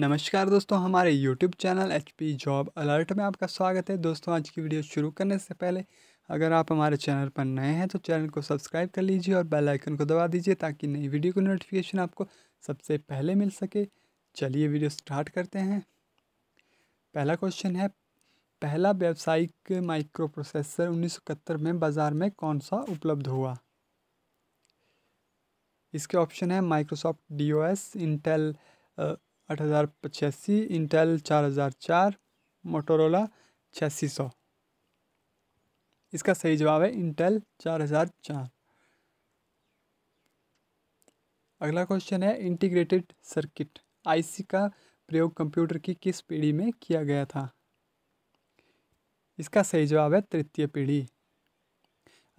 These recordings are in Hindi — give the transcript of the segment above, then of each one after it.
नमस्कार दोस्तों हमारे YouTube channel H P job alert में आपका स्वागत है दोस्तों आज की वीडियो शुरू करने से पहले अगर आप हमारे चैनल पर नए हैं तो चैनल को सब्सक्राइब कर लीजिए और बेल आइकन को दबा दीजिए ताकि नई वीडियो की नोटिफिकेशन आपको सबसे पहले मिल सके चलिए वीडियो स्टार्ट करते हैं पहला क्वेश्चन है पहला व्यावसायिक माइक्रो प्रोसेसर उन्नीस में बाज़ार में कौन सा उपलब्ध हुआ इसके ऑप्शन है Microsoft D O S Intel आठ हज़ार पचासी इंटेल चार हज़ार चार मोटोरोला छियासी सौ इसका सही जवाब है इंटेल चार हज़ार चार अगला क्वेश्चन है इंटीग्रेटेड सर्किट आईसी का प्रयोग कंप्यूटर की किस पीढ़ी में किया गया था इसका सही जवाब है तृतीय पीढ़ी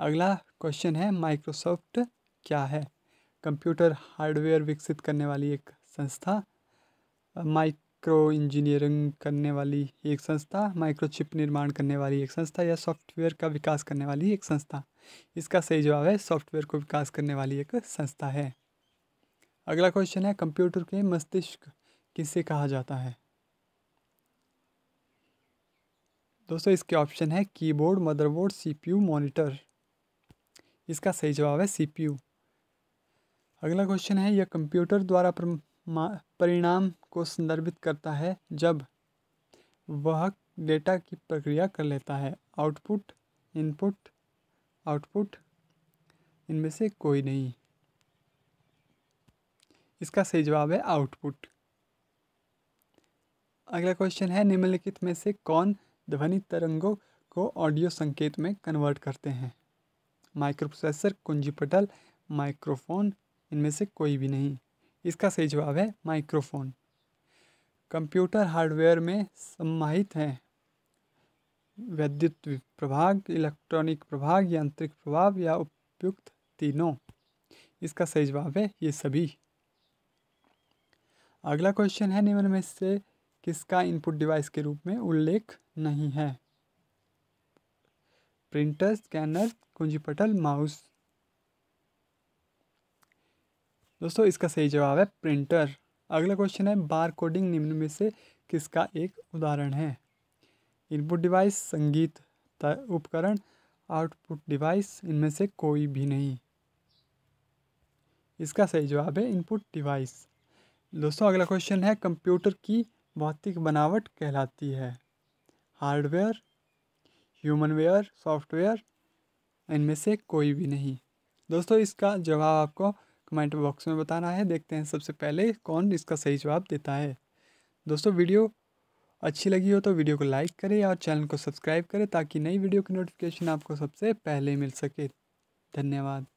अगला क्वेश्चन है माइक्रोसॉफ्ट क्या है कंप्यूटर हार्डवेयर विकसित करने वाली एक संस्था माइक्रो इंजीनियरिंग करने वाली एक संस्था माइक्रोचिप निर्माण करने वाली एक संस्था या सॉफ्टवेयर का विकास करने वाली एक संस्था इसका सही जवाब है सॉफ्टवेयर को विकास करने वाली एक संस्था है अगला क्वेश्चन है कंप्यूटर के मस्तिष्क किसे कहा जाता है दोस्तों इसके ऑप्शन है कीबोर्ड मदरबोर्ड सीपीयू मॉनिटर इसका सही जवाब है सीपीयू अगला क्वेश्चन है यह कंप्यूटर द्वारा परिणाम को संदर्भित करता है जब वह डेटा की प्रक्रिया कर लेता है आउटपुट इनपुट आउटपुट इनमें से कोई नहीं इसका सही जवाब है आउटपुट अगला क्वेश्चन है निम्नलिखित में से कौन ध्वनि तरंगों को ऑडियो संकेत में कन्वर्ट करते हैं माइक्रोप्रोसेसर कुंजी पटल माइक्रोफोन इनमें से कोई भी नहीं इसका सही जवाब है माइक्रोफोन कंप्यूटर हार्डवेयर में सम्माहित हैं वैद्युत प्रभाग इलेक्ट्रॉनिक प्रभाग यांत्रिक प्रभाव या उपयुक्त तीनों इसका सही जवाब है ये सभी अगला क्वेश्चन है निम्न में से किसका इनपुट डिवाइस के रूप में उल्लेख नहीं है प्रिंटर स्कैनर कुंजीपटल माउस दोस्तों इसका सही जवाब है प्रिंटर अगला क्वेश्चन है बार कोडिंग निम्न में से किसका एक उदाहरण है इनपुट डिवाइस संगीत उपकरण आउटपुट डिवाइस इनमें से कोई भी नहीं इसका सही जवाब है इनपुट डिवाइस दोस्तों अगला क्वेश्चन है कंप्यूटर की भौतिक बनावट कहलाती है हार्डवेयर ह्यूमनवेयर सॉफ्टवेयर इनमें से कोई भी नहीं दोस्तों इसका जवाब आपको कमेंट बॉक्स में बताना है देखते हैं सबसे पहले कौन इसका सही जवाब देता है दोस्तों वीडियो अच्छी लगी हो तो वीडियो को लाइक करें और चैनल को सब्सक्राइब करें ताकि नई वीडियो की नोटिफिकेशन आपको सबसे पहले मिल सके धन्यवाद